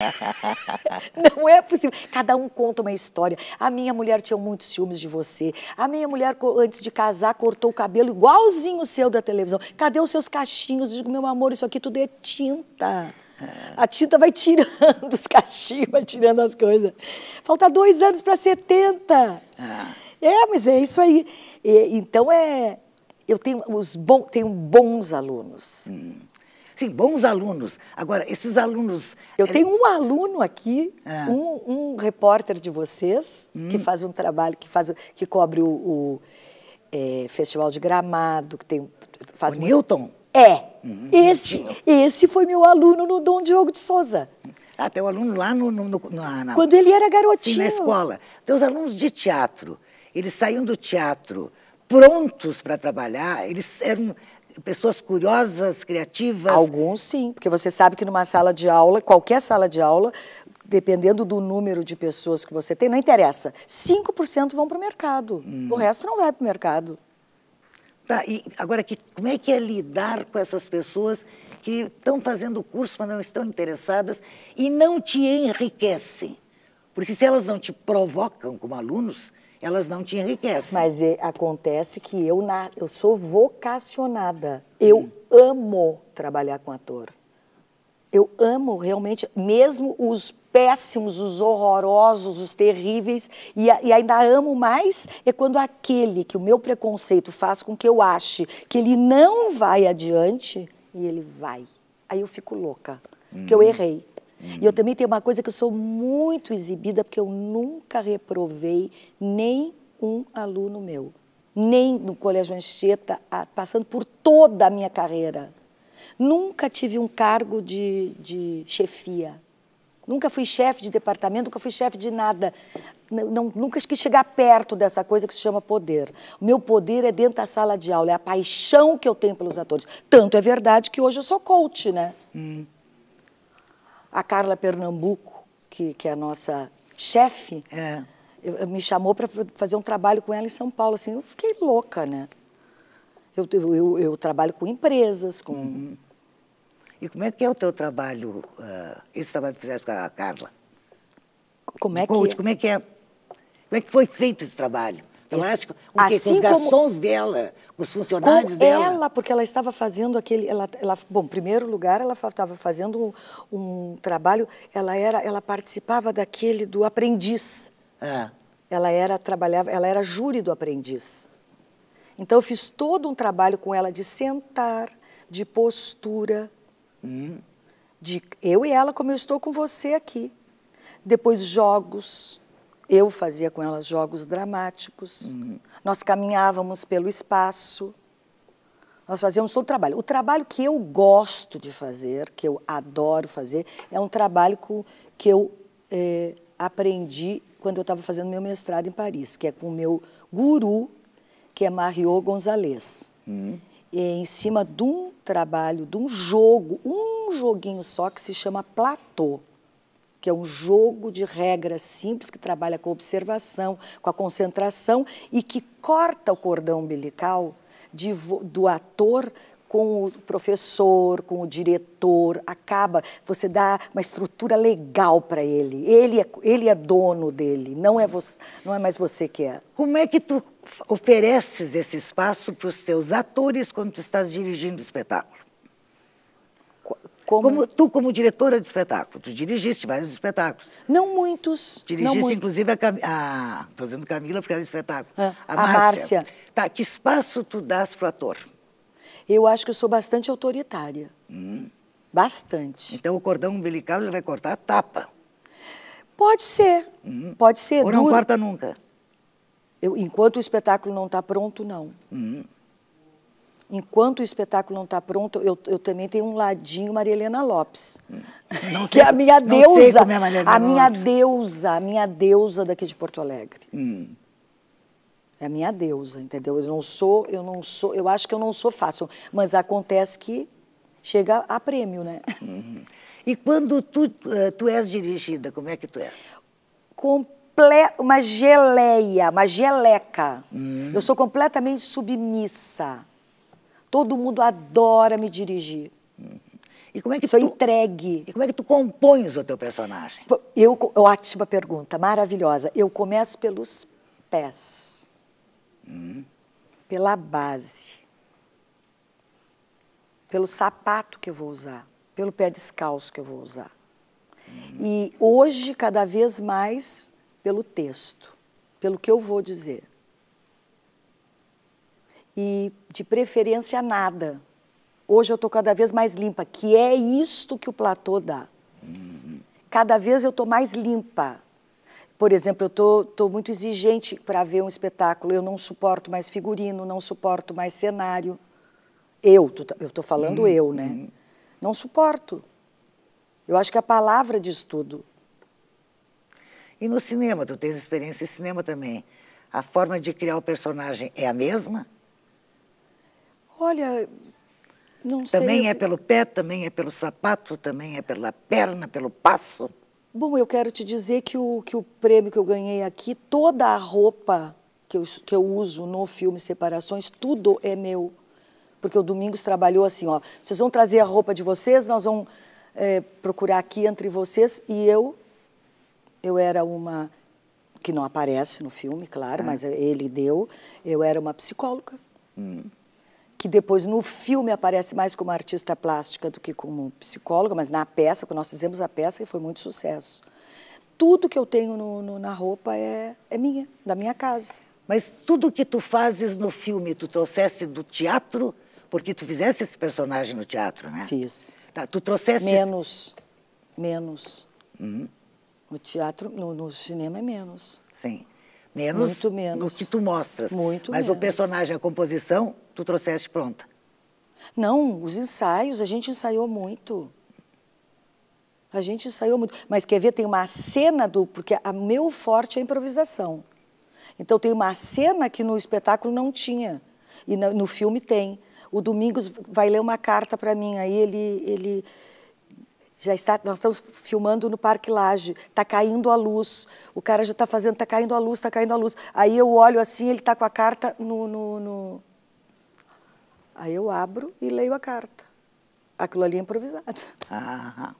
Não é possível. Cada um conta uma história. A minha mulher tinha muitos ciúmes de você. A minha mulher, antes de casar, cortou o cabelo igualzinho o seu da televisão. Cadê os seus cachinhos? Eu digo, meu amor, isso aqui tudo é tinta. É. A tinta vai tirando os cachinhos, vai tirando as coisas. Falta dois anos para 70. Ah. É, mas é isso aí. E, então é. Eu tenho, os bom, tenho bons alunos. Hum. Sim, bons alunos. Agora, esses alunos. Eu eh, tenho um aluno aqui, ah. um, um, repórter de vocês, hum. que faz um trabalho, que, faz, que cobre o, o é, Festival de Gramado, que tem. Faz o muito... É. Hum, esse, esse foi meu aluno no Dom Diogo de Souza. Até ah, o aluno lá no, no, no na, Quando ele era garotinho. Sim, na escola. teus os alunos de teatro. Eles saíam do teatro prontos para trabalhar, eles eram pessoas curiosas, criativas? Alguns sim, porque você sabe que numa sala de aula, qualquer sala de aula, dependendo do número de pessoas que você tem, não interessa. 5% vão para o mercado, hum. o resto não vai para o mercado. Tá, e agora, que, como é que é lidar com essas pessoas que estão fazendo curso, mas não estão interessadas e não te enriquecem? Porque se elas não te provocam como alunos, elas não te enriquecem. Mas é, acontece que eu, na, eu sou vocacionada. Eu amo trabalhar com ator. Eu amo realmente, mesmo os péssimos, os horrorosos, os terríveis, e, e, ainda amo mais é quando aquele que o meu preconceito faz com que eu ache que ele não vai adiante e ele vai. Aí eu fico louca, hum. que eu hum. errei. Uhum. E eu também tenho uma coisa que eu sou muito exibida, porque eu nunca reprovei nem um aluno meu. Nem no Colégio Anchieta, passando por toda a minha carreira. Nunca tive um cargo de, de chefia. Nunca fui chefe de departamento, nunca fui chefe de nada. Não, não, nunca quis chegar perto dessa coisa que se chama poder. O meu poder é dentro da sala de aula, é a paixão que eu tenho pelos atores. Tanto é verdade que hoje eu sou coach, né? Hum a Carla Pernambuco, que, que é a nossa chefe, é. eu, eu me chamou para fazer um trabalho com ela em São Paulo. Assim, eu fiquei louca, né? Eu, eu, eu trabalho com empresas, com... Uhum. E como é que é o teu trabalho, uh, esse trabalho que fizeste com a Carla? Como é que... É? como é que é? Como é que foi feito esse trabalho? Então, Isso. acho que assim que, com os garçons como, dela, os funcionários com dela. Ela, porque ela estava fazendo aquele. Ela, ela, bom, em primeiro lugar, ela estava fazendo um, um, trabalho. Ela, era, ela participava daquele do aprendiz. É. Ela era, trabalhava, ela era júri do aprendiz. Então, eu fiz todo um trabalho com ela de sentar, de postura. Hum. De eu e ela, como eu estou com você aqui. Depois, jogos eu fazia com elas jogos dramáticos. Uhum. Nós caminhávamos pelo espaço. Nós fazíamos todo o trabalho. O trabalho que eu gosto de fazer, que eu adoro fazer, é um trabalho que eu eh, aprendi quando eu estava fazendo meu mestrado em Paris, que é com o meu guru, que é Mario Gonzalez. Uhum. em cima de um trabalho, de um jogo, um joguinho só que se chama Platô que é um jogo de regras simples que trabalha com a observação, com a concentração e que corta o cordão umbilical de, do ator com o professor, com o diretor, acaba, você dá uma estrutura legal para ele. Ele é, ele é dono dele, não é, você, não é mais você que é. Como é que tu ofereces esse espaço para os teus atores quando tu estás dirigindo o espetáculo? Como... como... tu, como diretora de espetáculo, tu dirigiste vários espetáculos. Não muitos. Dirigiste, não muito. inclusive, a, Cam... Estou dizendo Camila porque era um espetáculo. Ah, a, a Márcia. Márcia. Tá, que espaço tu dás para o ator? Eu acho que eu sou bastante autoritária. Hum. Bastante. Então o cordão umbilical ele vai cortar a tapa. Pode ser. Hum. Pode ser. Ou não corta nunca. Eu, enquanto o espetáculo não está pronto, não. Hum enquanto o espetáculo não está pronto, eu, eu, também tenho um ladinho Maria Helena Lopes. Hum. Sei, que é a minha deusa. É Maria a minha deusa, a minha deusa daqui de Porto Alegre. Hum. É a minha deusa, entendeu? Eu não sou, eu não sou, eu acho que eu não sou fácil, mas acontece que chega a prêmio, né? Uhum. E quando tu, eh, tu és dirigida, como é que tu és? Comple uma geleia, uma geleca. Hum. Eu sou completamente submissa Todo mundo adora me dirigir. E como é que Sou tu, entregue. E como é que tu compões o teu personagem? Eu, ótima pergunta, maravilhosa. Eu começo pelos pés. Hum. Pela base. Pelo sapato que eu vou usar. Pelo pé descalço que eu vou usar. Hum. E hoje, cada vez mais, pelo texto. Pelo que eu vou dizer e de preferência nada. Hoje eu estou cada vez mais limpa, que é isto que o platô dá. Cada vez eu estou mais limpa. Por exemplo, eu estou muito exigente para ver um espetáculo. Eu não suporto mais figurino, não suporto mais cenário. Eu, tá, eu estou falando eu, né? Uhum. Não suporto. Eu acho que a palavra diz tudo. E no cinema, tu tens experiência em cinema também. A forma de criar o personagem é a mesma? Olha, não sei. Também é pelo pé, também é pelo sapato, também é pela perna, pelo passo? Bom, eu quero te dizer que o, que o prêmio que eu ganhei aqui, toda a roupa que eu, que eu uso no filme Separações, tudo é meu. Porque o Domingos trabalhou assim, ó, vocês vão trazer a roupa de vocês, nós vamos é, procurar aqui entre vocês. E eu, eu era uma, que não aparece no filme, claro, ah. mas ele deu, eu era uma psicóloga. Hum que depois no filme aparece mais como artista plástica do que como psicóloga, mas na peça, quando nós fizemos a peça, foi muito sucesso. Tudo que eu tenho no, no, na roupa é, é minha, da minha casa. Mas tudo que tu fazes no filme, tu trouxesse do teatro, porque tu fizesse esse personagem no teatro, né? Fiz. Tá, tu trouxesse. Menos, menos. Hum? No teatro, no, no cinema é menos. Sim. Menos, Muito menos. no que tu mostras. Muito Mas menos. o personagem, a composição, tu trouxeste pronta. Não, os ensaios, a gente ensaiou muito. A gente ensaiou muito. Mas quer ver, tem uma cena do. Porque a meu forte é a improvisação. Então tem uma cena que no espetáculo não tinha. E no, no filme tem. O Domingos vai ler uma carta para mim. Aí ele, ele já está, nós estamos filmando no Parque Laje, está caindo a luz, o cara já está fazendo, está caindo a luz, está caindo a luz. Aí eu olho assim, ele está com a carta no, no, no, Aí eu abro e leio a carta. Aquilo ali é improvisado. Aham.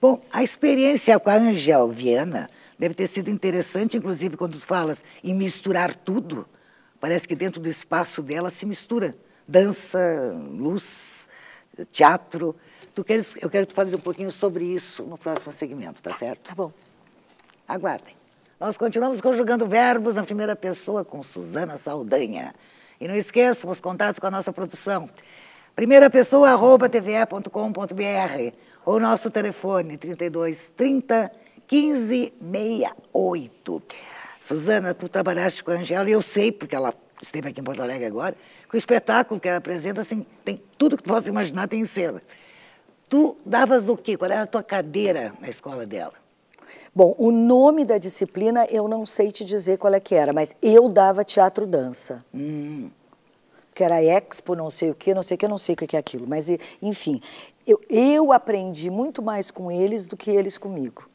Bom, a experiência com a Angel Viana deve ter sido interessante, inclusive quando falas em misturar tudo. Parece que dentro do espaço dela se mistura dança, luz, teatro. Tu queres, eu quero que tu um pouquinho sobre isso no próximo segmento, tá, tá certo? Tá bom. Aguardem. Nós continuamos conjugando verbos na primeira pessoa com Suzana Saldanha. E não esqueçam os contatos com a nossa produção. Primeira pessoa, arroba tve.com.br ou nosso telefone 32 30 15 68. Suzana, tu trabalhaste com a Angela e eu sei, porque ela esteve aqui em Porto Alegre agora, que o espetáculo que ela apresenta, assim, tem tudo que tu possa imaginar tem em cena. Tu davas o quê? Qual era a tua cadeira na escola dela? Bom, o nome da disciplina eu não sei te dizer qual é que era, mas eu dava teatro dança. Hum. Que era expo, não sei o que, não sei o que, não sei o que é aquilo. Mas, enfim, eu, eu aprendi muito mais com eles do que eles comigo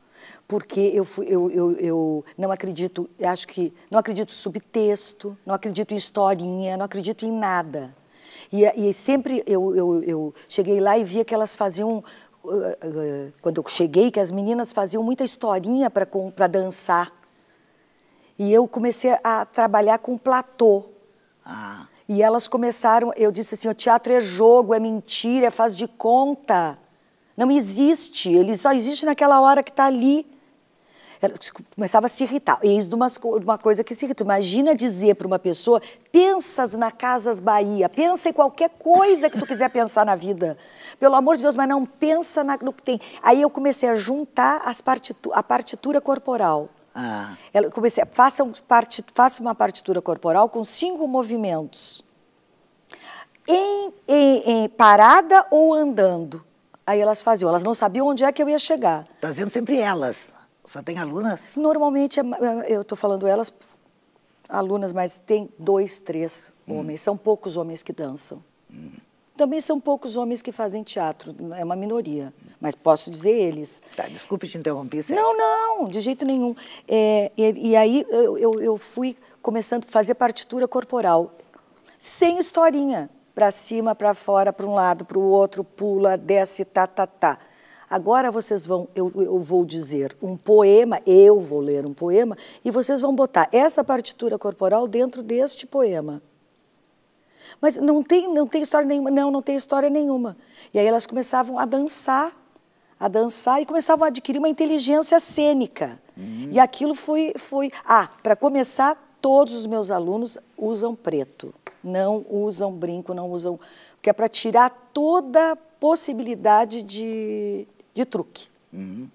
porque eu, fui, eu, eu, eu, não acredito, acho que não acredito em subtexto, não acredito em historinha, não acredito em nada. E, e sempre eu, eu, eu cheguei lá e via que elas faziam uh, uh, quando eu cheguei, que as meninas faziam muita historinha para dançar. E eu comecei a trabalhar com platô. Ah. E elas começaram, eu disse assim, o teatro é jogo, é mentira, é faz de conta. Não existe, ele só existe naquela hora que está ali. Ela começava a se irritar. E é isso de uma, de uma coisa que se irrita. Imagina dizer para uma pessoa: pensas na Casas Bahia, pensa em qualquer coisa que tu quiser pensar na vida. Pelo amor de Deus, mas não pensa na, no que tem. Aí eu comecei a juntar as partitu a partitura corporal. Ah. Ela comecei, faça, um faça uma partitura corporal com cinco movimentos. Em, em, em, parada ou andando. Aí elas faziam, elas não sabiam onde é que eu ia chegar. Fazendo tá sempre elas. Só tem alunas? Normalmente, é é, eu estou falando elas, alunas, mas tem dois, três hum. homens. São poucos homens que dançam. Hum. Também são poucos homens que fazem teatro, é uma minoria, mas posso dizer eles. Tá, desculpe te interromper. Você... É não, não, de jeito nenhum. É, e, e, aí eu, eu, eu, fui começando a fazer partitura corporal, sem historinha, para cima, para fora, para um lado, para o outro, pula, desce, tá, tá, tá. Agora vocês vão, eu, eu vou dizer um poema, eu vou ler um poema, e vocês vão botar essa partitura corporal dentro deste poema. Mas não tem, não tem história nenhuma, não, não tem história nenhuma. E aí elas começavam a dançar, a dançar e começavam a adquirir uma inteligência cênica. Uhum. E aquilo foi, foi. Ah, para começar, todos os meus alunos usam preto, não usam brinco, não usam. Porque é para tirar toda possibilidade de, de truque. Uhum.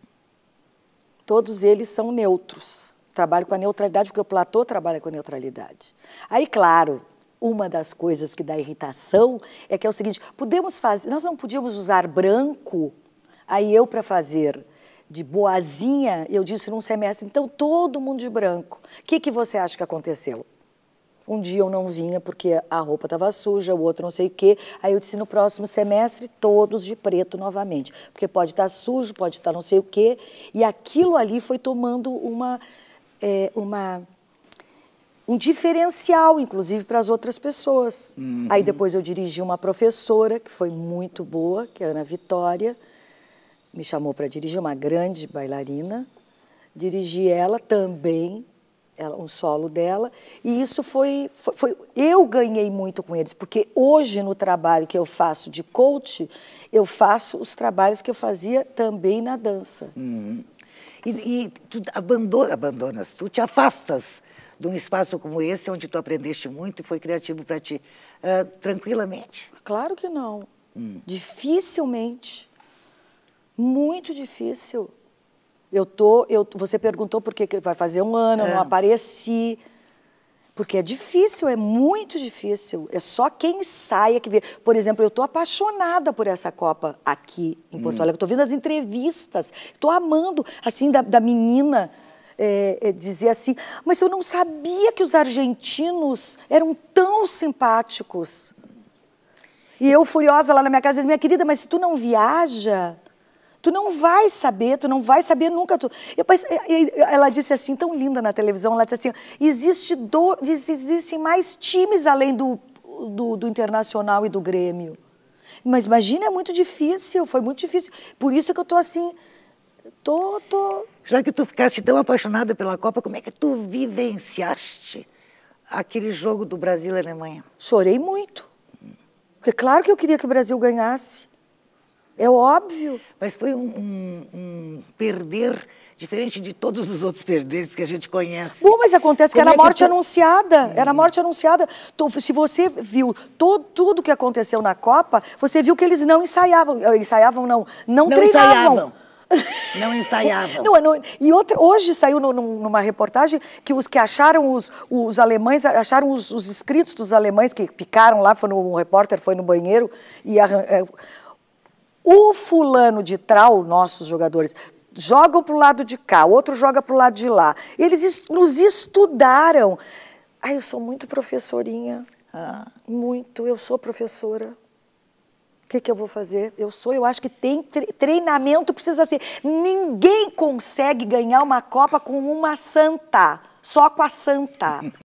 Todos eles são neutros. Trabalho com a neutralidade, porque o Platô trabalha com a neutralidade. Aí, claro, uma das coisas que dá irritação é que é o seguinte: podemos fazer, nós não podíamos usar branco. Aí eu para fazer de boazinha, eu disse num semestre, então todo mundo de branco. O que, que você acha que aconteceu? Um dia eu não vinha porque a roupa estava suja, o outro não sei o quê. Aí eu disse, no próximo semestre, todos de preto novamente. Porque pode estar tá sujo, pode estar tá não sei o quê. E aquilo ali foi tomando uma, é, uma um diferencial, inclusive, para as outras pessoas. Uhum. Aí depois eu dirigi uma professora, que foi muito boa, que é a Ana Vitória. Me chamou para dirigir, uma grande bailarina. Dirigi ela também ela, um solo dela. E isso foi, foi, foi, Eu ganhei muito com eles, porque hoje no trabalho que eu faço de coach, eu faço os trabalhos que eu fazia também na dança. Uhum. E, e, tu abandona, abandonas, tu te afastas de um espaço como esse, onde tu aprendeste muito e foi criativo para ti, uh, tranquilamente? Claro que não. Hum. Dificilmente. Muito difícil. Eu tô, eu, você perguntou por que vai fazer um ano, é. eu não é. apareci. Porque é difícil, é muito difícil. É só quem saia que vê. Por exemplo, eu estou apaixonada por essa Copa aqui em Porto hum. Alegre. Estou vendo as entrevistas, estou amando, assim, da, da menina é, é, dizer assim: Mas eu não sabia que os argentinos eram tão simpáticos. E eu, furiosa lá na minha casa, dizia: Minha querida, mas se tu não viaja, Tu não vai saber, tu não vai saber nunca. Tu... Eu, ela disse assim, tão linda na televisão, ela disse assim, existe do, existem mais times além do, do, do Internacional e do Grêmio. Mas imagina, é muito difícil, foi muito difícil. Por isso que eu tô assim, tô, tô... Já que tu ficaste tão apaixonada pela Copa, como é que tu vivenciaste aquele jogo do Brasil e Alemanha? Chorei muito. Porque claro que eu queria que o Brasil ganhasse. É óbvio. Mas foi um, um, um, perder diferente de todos os outros perderes que a gente conhece. Bom, mas acontece Como que era é morte que... anunciada. Hum. Era morte anunciada. Se você viu todo, tudo que aconteceu na Copa, você viu que eles não ensaiavam. Eh, ensaiavam, não. Não, não treinavam. Ensaiavam. Não ensaiavam. Não, é, não, e outra, hoje saiu no, numa reportagem que os que acharam os, os alemães, acharam os, os escritos dos alemães que picaram lá, foi no, um repórter foi no banheiro e arran, é, o fulano de tal, nossos jogadores, jogam para o lado de cá, o outro joga para o lado de lá. Eles est nos estudaram. Ai, eu sou muito professorinha. Ah. Muito, eu sou professora. O que, que, eu vou fazer? Eu sou, eu acho que tem tre treinamento, precisa ser. Ninguém consegue ganhar uma Copa com uma santa, só com a santa.